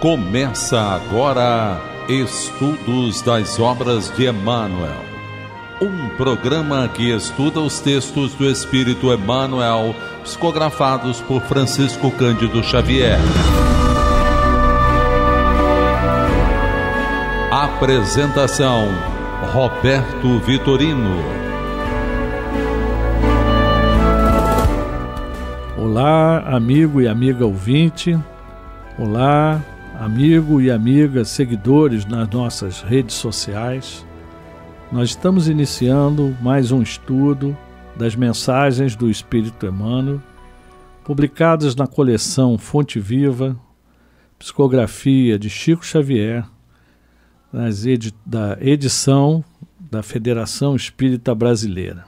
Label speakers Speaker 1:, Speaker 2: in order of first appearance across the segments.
Speaker 1: Começa agora Estudos das Obras de Emmanuel, um programa que estuda os textos do Espírito Emmanuel, psicografados por Francisco Cândido Xavier. Apresentação: Roberto Vitorino. Olá, amigo e amiga ouvinte. Olá, amigo e amiga, seguidores nas nossas redes sociais. Nós estamos iniciando mais um estudo das mensagens do Espírito Emmanuel, publicadas na coleção Fonte Viva, Psicografia de Chico Xavier, edi da edição da Federação Espírita Brasileira.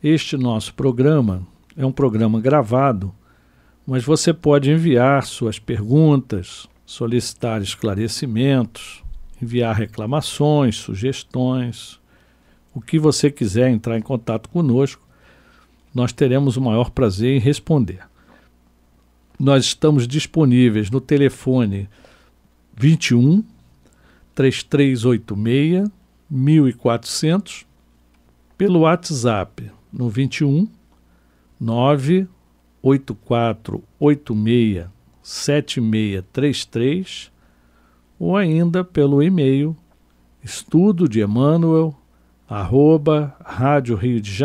Speaker 1: Este nosso programa é um programa gravado mas você pode enviar suas perguntas, solicitar esclarecimentos, enviar reclamações, sugestões, o que você quiser entrar em contato conosco, nós teremos o maior prazer em responder. Nós estamos disponíveis no telefone 21 3386 1400 pelo WhatsApp no 21 9 três 7633 ou ainda pelo e-mail estudo de Emmanuel arroba rádio rio de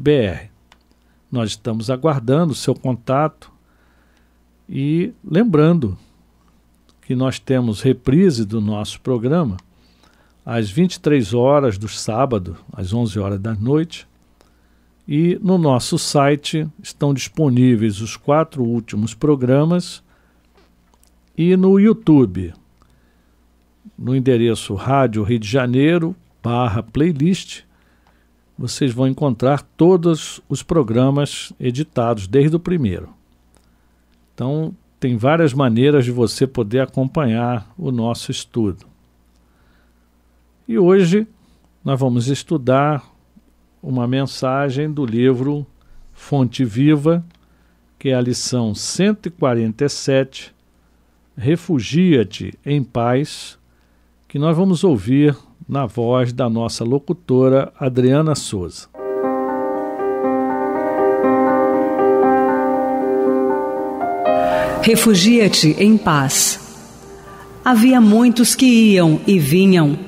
Speaker 1: br. Nós estamos aguardando o seu contato e lembrando que nós temos reprise do nosso programa às 23 horas do sábado, às 11 horas da noite, e no nosso site estão disponíveis os quatro últimos programas e no YouTube, no endereço Rádio Rio de Janeiro, barra playlist, vocês vão encontrar todos os programas editados desde o primeiro. Então, tem várias maneiras de você poder acompanhar o nosso estudo. E hoje nós vamos estudar uma mensagem do livro Fonte Viva, que é a lição 147, Refugia-te em Paz, que nós vamos ouvir na voz da nossa locutora Adriana Souza.
Speaker 2: Refugia-te em paz. Havia muitos que iam e vinham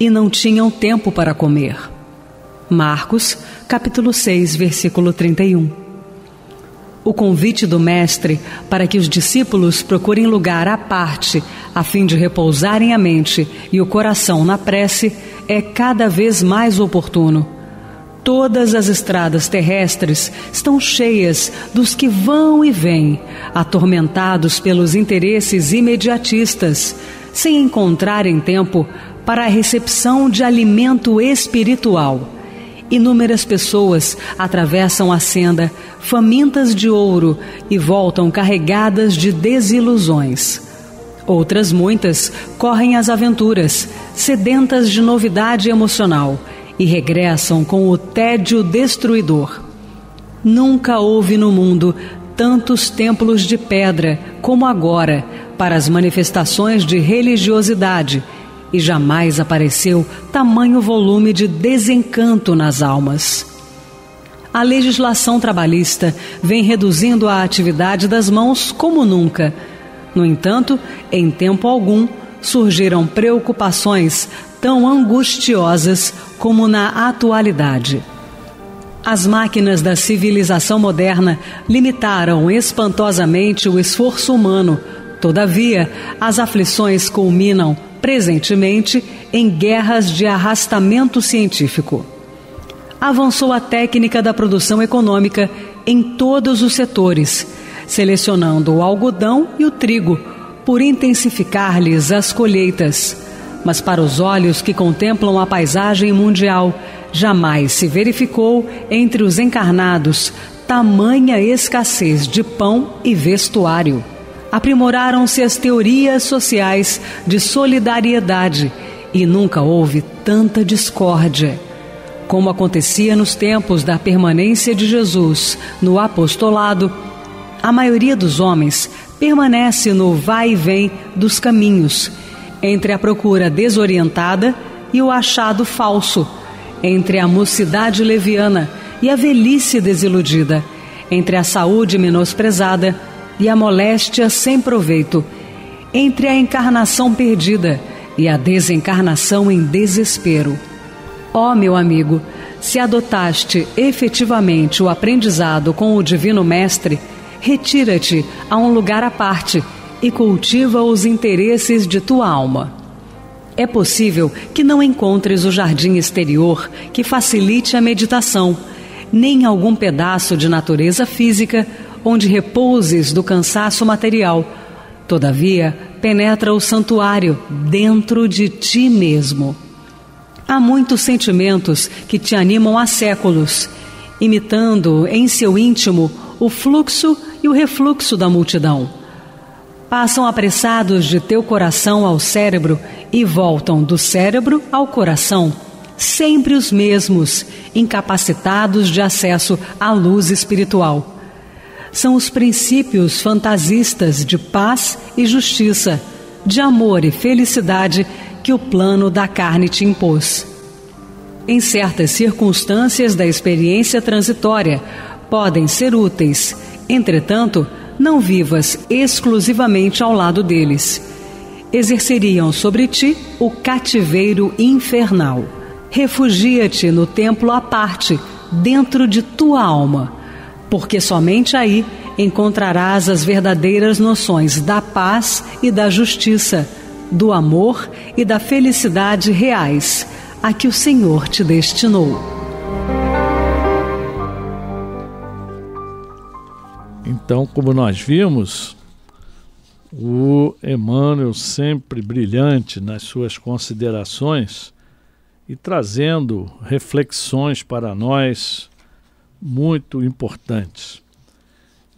Speaker 2: e não tinham tempo para comer. Marcos, capítulo 6, versículo 31. O convite do mestre para que os discípulos procurem lugar à parte, a fim de repousarem a mente e o coração na prece, é cada vez mais oportuno. Todas as estradas terrestres estão cheias dos que vão e vêm, atormentados pelos interesses imediatistas, sem encontrarem tempo para a recepção de alimento espiritual. Inúmeras pessoas atravessam a senda, famintas de ouro, e voltam carregadas de desilusões. Outras muitas correm as aventuras, sedentas de novidade emocional, e regressam com o tédio destruidor. Nunca houve no mundo tantos templos de pedra como agora para as manifestações de religiosidade e jamais apareceu tamanho volume de desencanto nas almas. A legislação trabalhista vem reduzindo a atividade das mãos como nunca. No entanto, em tempo algum, surgiram preocupações tão angustiosas como na atualidade. As máquinas da civilização moderna limitaram espantosamente o esforço humano. Todavia, as aflições culminam presentemente em guerras de arrastamento científico. Avançou a técnica da produção econômica em todos os setores, selecionando o algodão e o trigo por intensificar-lhes as colheitas. Mas para os olhos que contemplam a paisagem mundial, jamais se verificou entre os encarnados tamanha escassez de pão e vestuário aprimoraram-se as teorias sociais de solidariedade e nunca houve tanta discórdia. Como acontecia nos tempos da permanência de Jesus no apostolado, a maioria dos homens permanece no vai e vem dos caminhos, entre a procura desorientada e o achado falso, entre a mocidade leviana e a velhice desiludida, entre a saúde menosprezada e a moléstia sem proveito, entre a encarnação perdida e a desencarnação em desespero. Ó oh, meu amigo, se adotaste efetivamente o aprendizado com o Divino Mestre, retira-te a um lugar à parte e cultiva os interesses de tua alma. É possível que não encontres o jardim exterior que facilite a meditação, nem algum pedaço de natureza física onde repouses do cansaço material. Todavia, penetra o santuário dentro de ti mesmo. Há muitos sentimentos que te animam há séculos, imitando em seu íntimo o fluxo e o refluxo da multidão. Passam apressados de teu coração ao cérebro e voltam do cérebro ao coração, sempre os mesmos, incapacitados de acesso à luz espiritual são os princípios fantasistas de paz e justiça, de amor e felicidade que o plano da carne te impôs. Em certas circunstâncias da experiência transitória, podem ser úteis, entretanto, não vivas exclusivamente ao lado deles. Exerceriam sobre ti o cativeiro infernal. Refugia-te no templo à parte, dentro de tua alma porque somente aí encontrarás as verdadeiras noções da paz e da justiça, do amor e da felicidade reais, a que o Senhor te destinou.
Speaker 1: Então, como nós vimos, o Emmanuel sempre brilhante nas suas considerações e trazendo reflexões para nós muito importantes.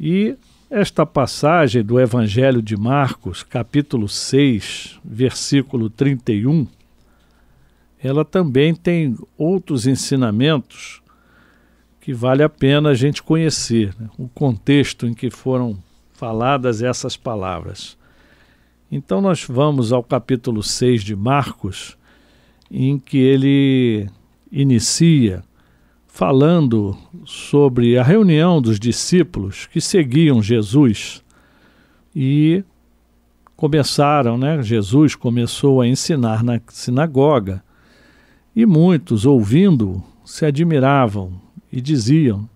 Speaker 1: E esta passagem do Evangelho de Marcos, capítulo 6, versículo 31, ela também tem outros ensinamentos que vale a pena a gente conhecer, né? o contexto em que foram faladas essas palavras. Então, nós vamos ao capítulo 6 de Marcos, em que ele inicia falando sobre a reunião dos discípulos que seguiam Jesus e começaram, né? Jesus começou a ensinar na sinagoga e muitos, ouvindo, se admiravam e diziam: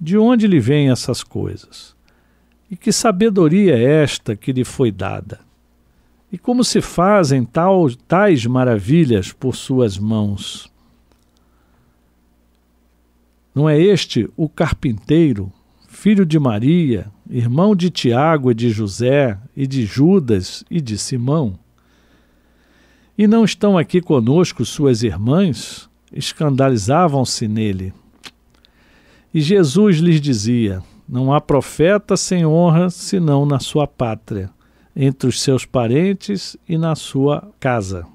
Speaker 1: De onde lhe vêm essas coisas? E que sabedoria é esta que lhe foi dada? E como se fazem tal, tais maravilhas por suas mãos? Não é este o carpinteiro, filho de Maria, irmão de Tiago e de José e de Judas e de Simão? E não estão aqui conosco suas irmãs? Escandalizavam-se nele. E Jesus lhes dizia: Não há profeta sem honra senão na sua pátria, entre os seus parentes e na sua casa.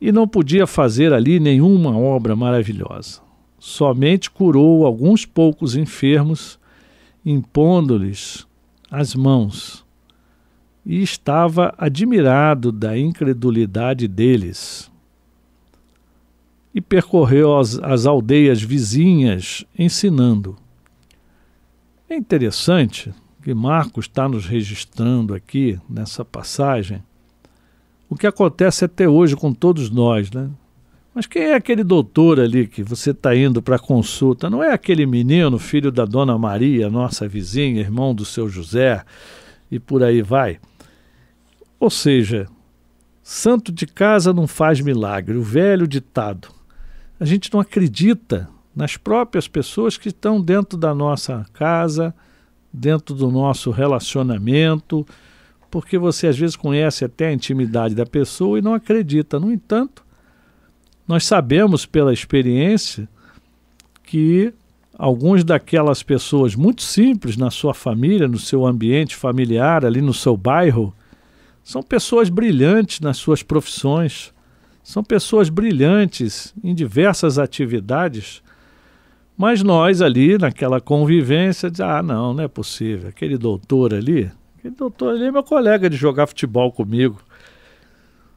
Speaker 1: E não podia fazer ali nenhuma obra maravilhosa somente curou alguns poucos enfermos, impondo-lhes as mãos, e estava admirado da incredulidade deles. E percorreu as, as aldeias vizinhas ensinando. É interessante que Marcos está nos registrando aqui nessa passagem o que acontece até hoje com todos nós, né? Mas quem é aquele doutor ali que você está indo para consulta? Não é aquele menino, filho da dona Maria, nossa vizinha, irmão do seu José, e por aí vai? Ou seja, santo de casa não faz milagre, o velho ditado. A gente não acredita nas próprias pessoas que estão dentro da nossa casa, dentro do nosso relacionamento, porque você às vezes conhece até a intimidade da pessoa e não acredita. No entanto, nós sabemos pela experiência que alguns daquelas pessoas muito simples na sua família, no seu ambiente familiar, ali no seu bairro, são pessoas brilhantes nas suas profissões, são pessoas brilhantes em diversas atividades, mas nós ali naquela convivência, diz, ah, não, não é possível, aquele doutor ali, aquele doutor ali é meu colega de jogar futebol comigo.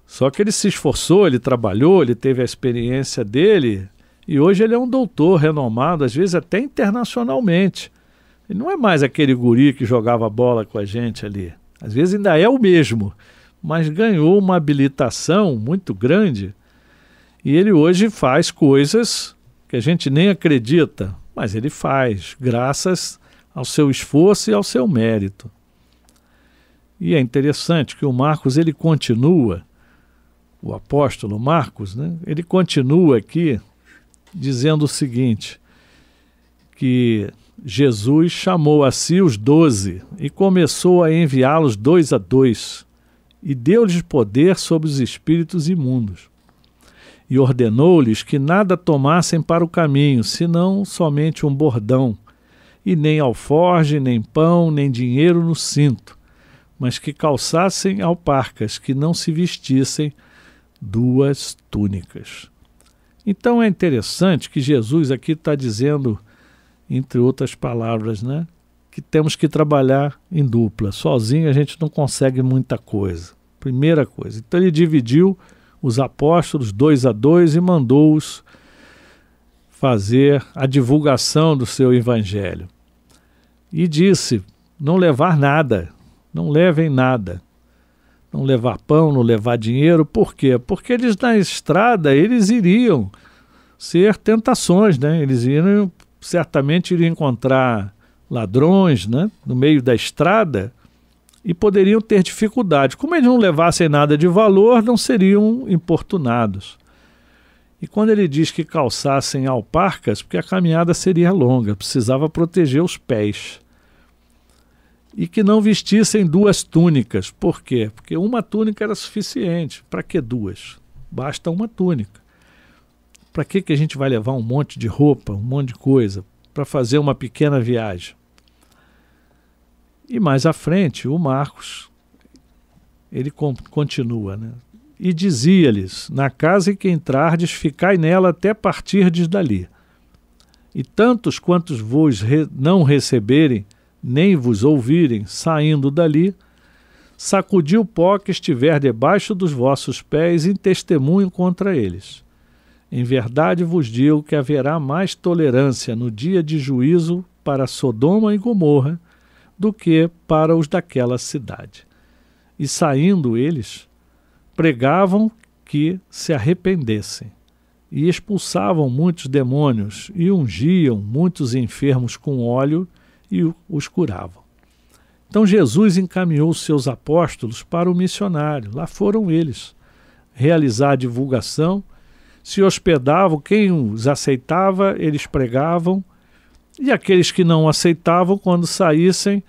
Speaker 1: Só que ele se esforçou, ele trabalhou, ele teve a experiência dele e hoje ele é um doutor renomado, às vezes até internacionalmente. Ele não é mais aquele guri que jogava bola com a gente ali. Às vezes ainda é o mesmo, mas ganhou uma habilitação muito grande e ele hoje faz coisas que a gente nem acredita, mas ele faz, graças ao seu esforço e ao seu mérito. E é interessante que o Marcos ele continua o apóstolo Marcos, né, ele continua aqui dizendo o seguinte: que Jesus chamou a si os doze e começou a enviá-los dois a dois, e deu-lhes poder sobre os espíritos imundos. E ordenou-lhes que nada tomassem para o caminho, senão somente um bordão, e nem alforge, nem pão, nem dinheiro no cinto, mas que calçassem alparcas, que não se vestissem, duas túnicas. Então é interessante que Jesus aqui está dizendo, entre outras palavras, né, que temos que trabalhar em dupla. Sozinho a gente não consegue muita coisa. Primeira coisa. Então ele dividiu os apóstolos dois a dois e mandou-os fazer a divulgação do seu evangelho. E disse: não levar nada, não levem nada não levar pão, não levar dinheiro. Por quê? Porque eles na estrada eles iriam ser tentações, né? Eles iriam certamente iriam encontrar ladrões, né? No meio da estrada e poderiam ter dificuldade. Como eles não levassem nada de valor, não seriam importunados. E quando ele diz que calçassem alparcas, porque a caminhada seria longa, precisava proteger os pés e que não vestissem duas túnicas. Por quê? Porque uma túnica era suficiente. Para que duas? Basta uma túnica. Para que, que a gente vai levar um monte de roupa, um monte de coisa, para fazer uma pequena viagem? E mais à frente, o Marcos, ele continua, né? E dizia-lhes: Na casa em que entrardes, ficai nela até partirdes dali. E tantos quantos vos re não receberem, nem vos ouvirem, saindo dali, sacudi o pó que estiver debaixo dos vossos pés em testemunho contra eles. Em verdade vos digo que haverá mais tolerância no dia de juízo para Sodoma e Gomorra do que para os daquela cidade. E saindo eles, pregavam que se arrependessem, e expulsavam muitos demônios, e ungiam muitos enfermos com óleo e os curavam. Então Jesus encaminhou seus apóstolos para o missionário. Lá foram eles realizar a divulgação, se hospedavam, quem os aceitava, eles pregavam, e aqueles que não aceitavam, quando saíssem,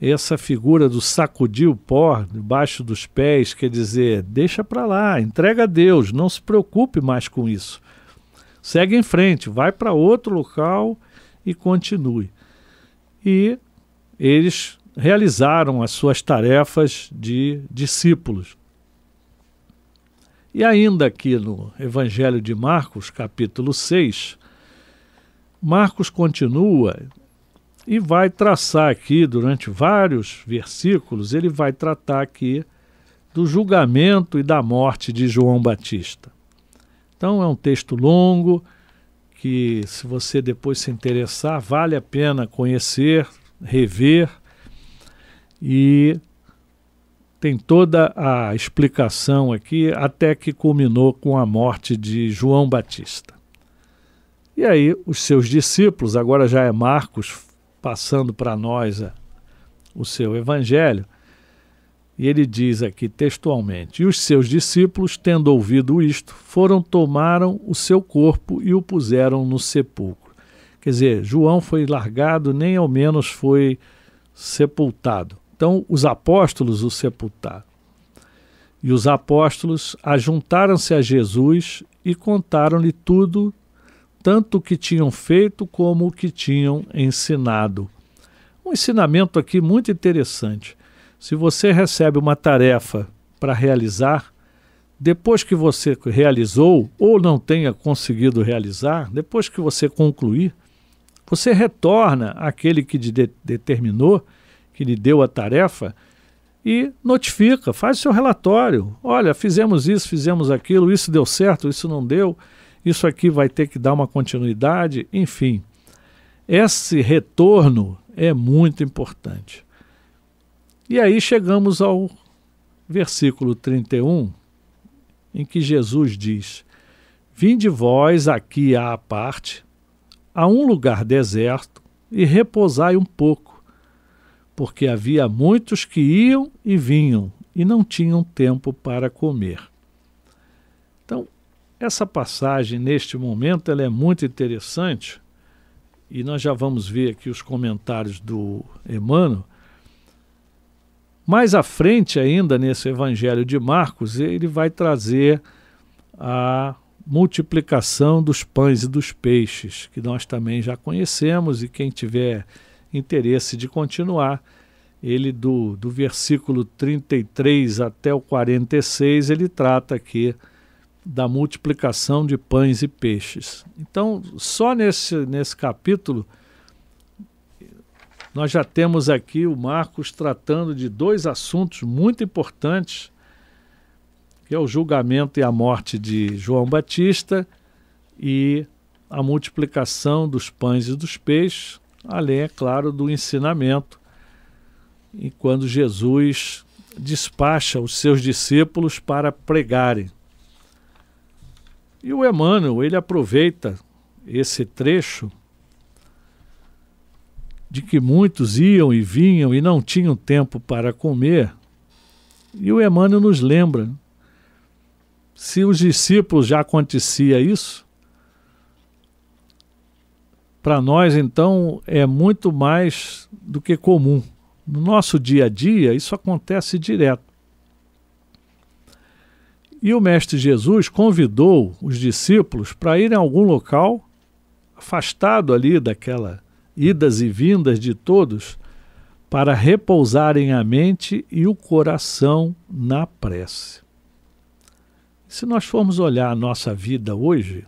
Speaker 1: essa figura do sacudir o pó debaixo dos pés, quer dizer, deixa para lá, entrega a Deus, não se preocupe mais com isso. Segue em frente, vai para outro local e continue e eles realizaram as suas tarefas de discípulos. E ainda aqui no Evangelho de Marcos, capítulo 6, Marcos continua e vai traçar aqui, durante vários versículos, ele vai tratar aqui do julgamento e da morte de João Batista. Então é um texto longo, que se você depois se interessar, vale a pena conhecer, rever e tem toda a explicação aqui até que culminou com a morte de João Batista. E aí os seus discípulos, agora já é Marcos passando para nós é, o seu evangelho, e ele diz aqui textualmente: E os seus discípulos, tendo ouvido isto, foram, tomaram o seu corpo e o puseram no sepulcro. Quer dizer, João foi largado, nem ao menos foi sepultado. Então, os apóstolos o sepultaram. E os apóstolos ajuntaram-se a Jesus e contaram-lhe tudo, tanto o que tinham feito como o que tinham ensinado. Um ensinamento aqui muito interessante. Se você recebe uma tarefa para realizar, depois que você realizou ou não tenha conseguido realizar, depois que você concluir, você retorna àquele que te determinou, que lhe deu a tarefa, e notifica, faz seu relatório. Olha, fizemos isso, fizemos aquilo, isso deu certo, isso não deu, isso aqui vai ter que dar uma continuidade, enfim. Esse retorno é muito importante. E aí chegamos ao versículo 31, em que Jesus diz: Vinde vós aqui à parte, a um lugar deserto, e repousai um pouco, porque havia muitos que iam e vinham, e não tinham tempo para comer. Então, essa passagem, neste momento, ela é muito interessante, e nós já vamos ver aqui os comentários do Emmanuel, mais à frente, ainda nesse Evangelho de Marcos, ele vai trazer a multiplicação dos pães e dos peixes, que nós também já conhecemos, e quem tiver interesse de continuar, ele do, do versículo 33 até o 46, ele trata aqui da multiplicação de pães e peixes. Então, só nesse, nesse capítulo nós já temos aqui o Marcos tratando de dois assuntos muito importantes, que é o julgamento e a morte de João Batista e a multiplicação dos pães e dos peixes, além, é claro, do ensinamento. E quando Jesus despacha os seus discípulos para pregarem. E o Emmanuel, ele aproveita esse trecho de que muitos iam e vinham e não tinham tempo para comer. E o Emmanuel nos lembra: se os discípulos já acontecia isso, para nós então é muito mais do que comum. No nosso dia a dia, isso acontece direto. E o Mestre Jesus convidou os discípulos para irem a algum local afastado ali daquela idas e vindas de todos, para repousarem a mente e o coração na prece. Se nós formos olhar a nossa vida hoje,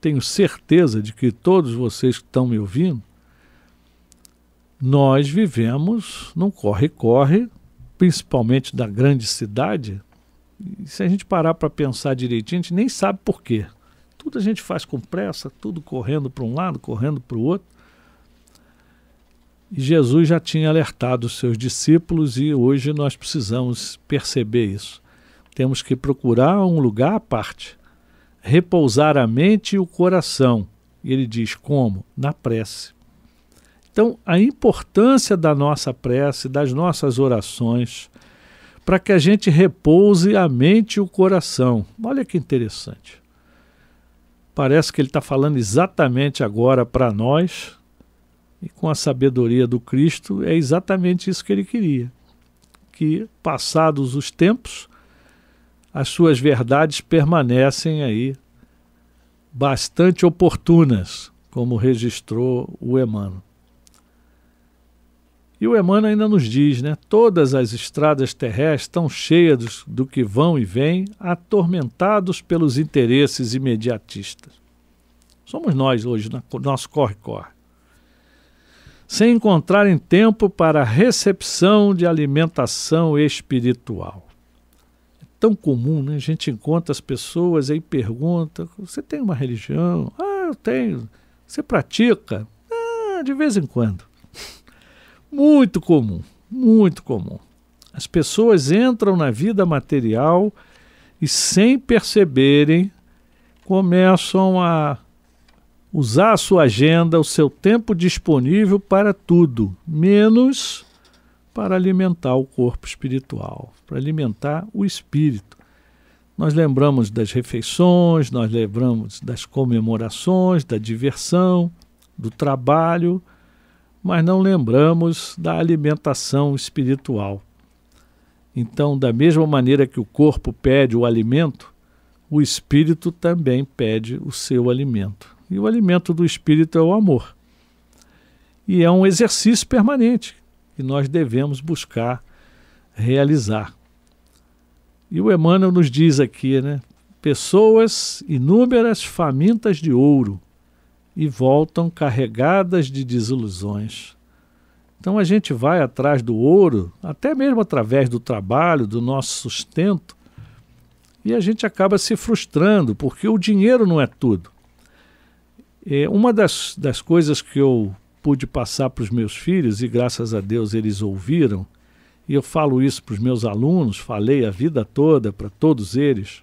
Speaker 1: tenho certeza de que todos vocês que estão me ouvindo, nós vivemos num corre-corre, principalmente da grande cidade. E se a gente parar para pensar direitinho, a gente nem sabe por quê. Tudo a gente faz com pressa, tudo correndo para um lado, correndo para o outro. Jesus já tinha alertado os seus discípulos e hoje nós precisamos perceber isso. Temos que procurar um lugar à parte, repousar a mente e o coração. E ele diz como? Na prece. Então, a importância da nossa prece, das nossas orações, para que a gente repouse a mente e o coração. Olha que interessante. Parece que ele está falando exatamente agora para nós, e com a sabedoria do Cristo, é exatamente isso que ele queria: que, passados os tempos, as suas verdades permanecem aí bastante oportunas, como registrou o Emmanuel. E o Emmanuel ainda nos diz, né? Todas as estradas terrestres estão cheias do que vão e vêm, atormentados pelos interesses imediatistas. Somos nós hoje, nosso corre-corre sem encontrarem tempo para recepção de alimentação espiritual. É tão comum, né? A gente encontra as pessoas e pergunta: você tem uma religião? Ah, eu tenho. Você pratica? Ah, de vez em quando. Muito comum, muito comum. As pessoas entram na vida material e, sem perceberem, começam a usar a sua agenda, o seu tempo disponível para tudo, menos para alimentar o corpo espiritual, para alimentar o espírito. Nós lembramos das refeições, nós lembramos das comemorações, da diversão, do trabalho, mas não lembramos da alimentação espiritual. Então, da mesma maneira que o corpo pede o alimento, o espírito também pede o seu alimento. E o alimento do espírito é o amor. E é um exercício permanente que nós devemos buscar realizar. E o Emmanuel nos diz aqui, né? Pessoas inúmeras famintas de ouro e voltam carregadas de desilusões. Então a gente vai atrás do ouro, até mesmo através do trabalho, do nosso sustento, e a gente acaba se frustrando, porque o dinheiro não é tudo. É, uma das, das coisas que eu pude passar para os meus filhos, e graças a Deus eles ouviram, e eu falo isso para os meus alunos, falei a vida toda para todos eles.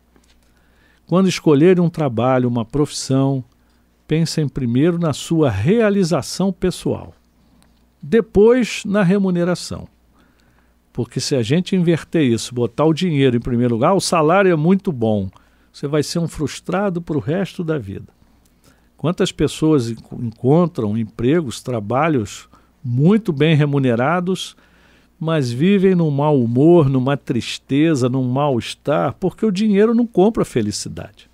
Speaker 1: Quando escolherem um trabalho, uma profissão, pensem primeiro na sua realização pessoal, depois na remuneração. Porque se a gente inverter isso, botar o dinheiro em primeiro lugar, o salário é muito bom, você vai ser um frustrado para o resto da vida. Quantas pessoas encontram empregos, trabalhos muito bem remunerados, mas vivem num mau humor, numa tristeza, num mal-estar, porque o dinheiro não compra felicidade.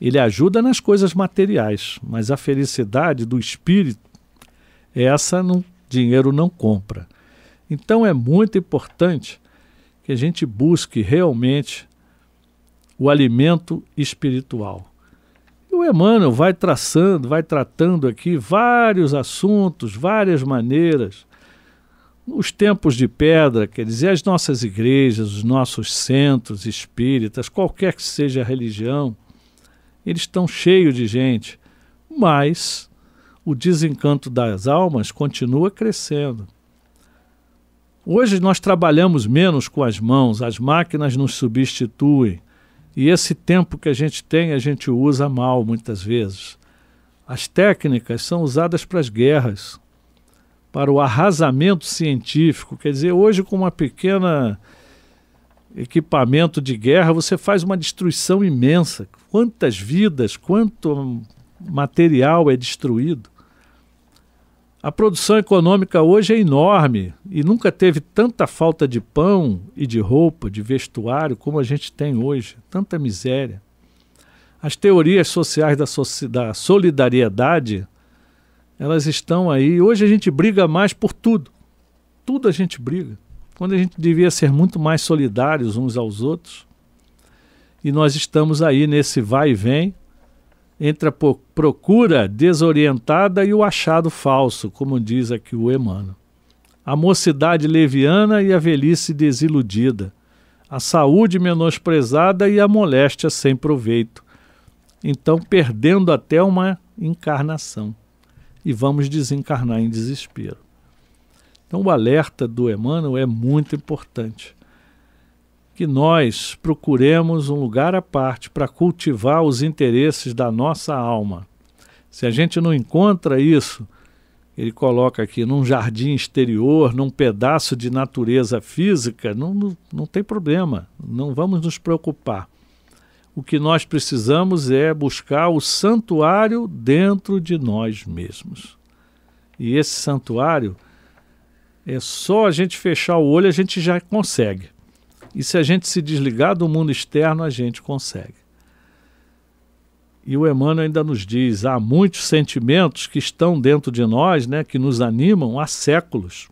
Speaker 1: Ele ajuda nas coisas materiais, mas a felicidade do espírito, essa o dinheiro não compra. Então é muito importante que a gente busque realmente o alimento espiritual. E o Emmanuel vai traçando, vai tratando aqui vários assuntos, várias maneiras. Os tempos de pedra, quer dizer, as nossas igrejas, os nossos centros espíritas, qualquer que seja a religião, eles estão cheios de gente, mas o desencanto das almas continua crescendo. Hoje nós trabalhamos menos com as mãos, as máquinas nos substituem. E esse tempo que a gente tem, a gente usa mal muitas vezes. As técnicas são usadas para as guerras, para o arrasamento científico. Quer dizer, hoje, com uma pequena equipamento de guerra, você faz uma destruição imensa. Quantas vidas, quanto material é destruído. A produção econômica hoje é enorme e nunca teve tanta falta de pão e de roupa, de vestuário, como a gente tem hoje, tanta miséria. As teorias sociais da, da solidariedade, elas estão aí. Hoje a gente briga mais por tudo. Tudo a gente briga. Quando a gente devia ser muito mais solidários uns aos outros. E nós estamos aí nesse vai e vem entre a procura desorientada e o achado falso, como diz aqui o Emmanuel. A mocidade leviana e a velhice desiludida, a saúde menosprezada e a moléstia sem proveito. Então, perdendo até uma encarnação. E vamos desencarnar em desespero. Então, o alerta do Emmanuel é muito importante que nós procuremos um lugar à parte para cultivar os interesses da nossa alma. Se a gente não encontra isso, ele coloca aqui num jardim exterior, num pedaço de natureza física, não, não, não tem problema, não vamos nos preocupar. O que nós precisamos é buscar o santuário dentro de nós mesmos. E esse santuário é só a gente fechar o olho, a gente já consegue. E se a gente se desligar do mundo externo, a gente consegue. E o Emmanuel ainda nos diz: há muitos sentimentos que estão dentro de nós, né, que nos animam há séculos.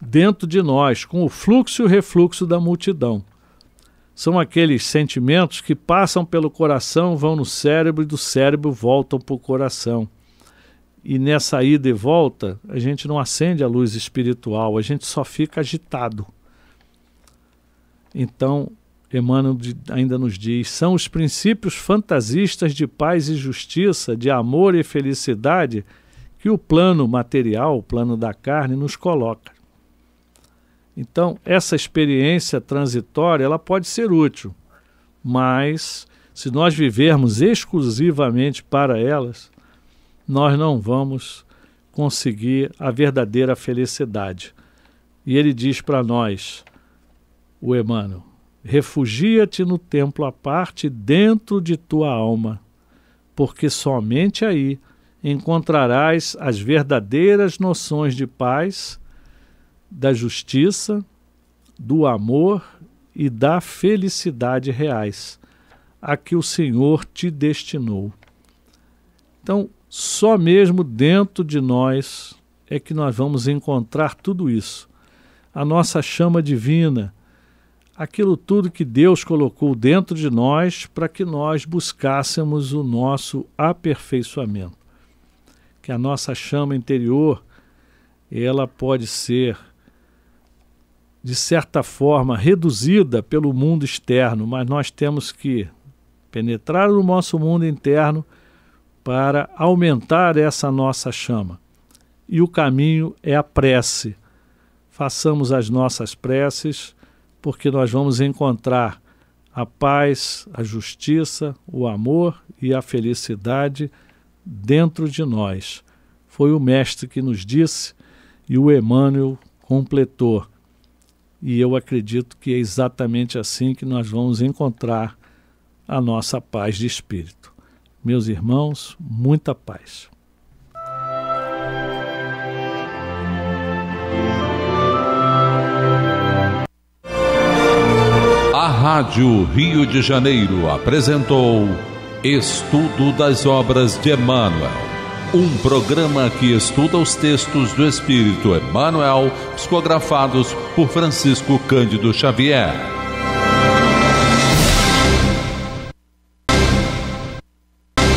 Speaker 1: Dentro de nós, com o fluxo e o refluxo da multidão. São aqueles sentimentos que passam pelo coração, vão no cérebro e do cérebro voltam para o coração. E nessa ida e volta, a gente não acende a luz espiritual, a gente só fica agitado. Então, Emmanuel ainda nos diz: são os princípios fantasistas de paz e justiça, de amor e felicidade que o plano material, o plano da carne, nos coloca. Então, essa experiência transitória ela pode ser útil, mas se nós vivermos exclusivamente para elas, nós não vamos conseguir a verdadeira felicidade. E ele diz para nós: o Emmanuel, refugia-te no templo à parte dentro de tua alma, porque somente aí encontrarás as verdadeiras noções de paz, da justiça, do amor e da felicidade reais, a que o Senhor te destinou. Então, só mesmo dentro de nós é que nós vamos encontrar tudo isso. A nossa chama divina, aquilo tudo que Deus colocou dentro de nós para que nós buscássemos o nosso aperfeiçoamento. Que a nossa chama interior, ela pode ser de certa forma reduzida pelo mundo externo, mas nós temos que penetrar no nosso mundo interno para aumentar essa nossa chama. E o caminho é a prece. Façamos as nossas preces porque nós vamos encontrar a paz, a justiça, o amor e a felicidade dentro de nós. Foi o Mestre que nos disse e o Emmanuel completou. E eu acredito que é exatamente assim que nós vamos encontrar a nossa paz de espírito. Meus irmãos, muita paz. A Rádio Rio de Janeiro apresentou Estudo das Obras de Emmanuel, um programa que estuda os textos do Espírito Emmanuel, psicografados por Francisco Cândido Xavier.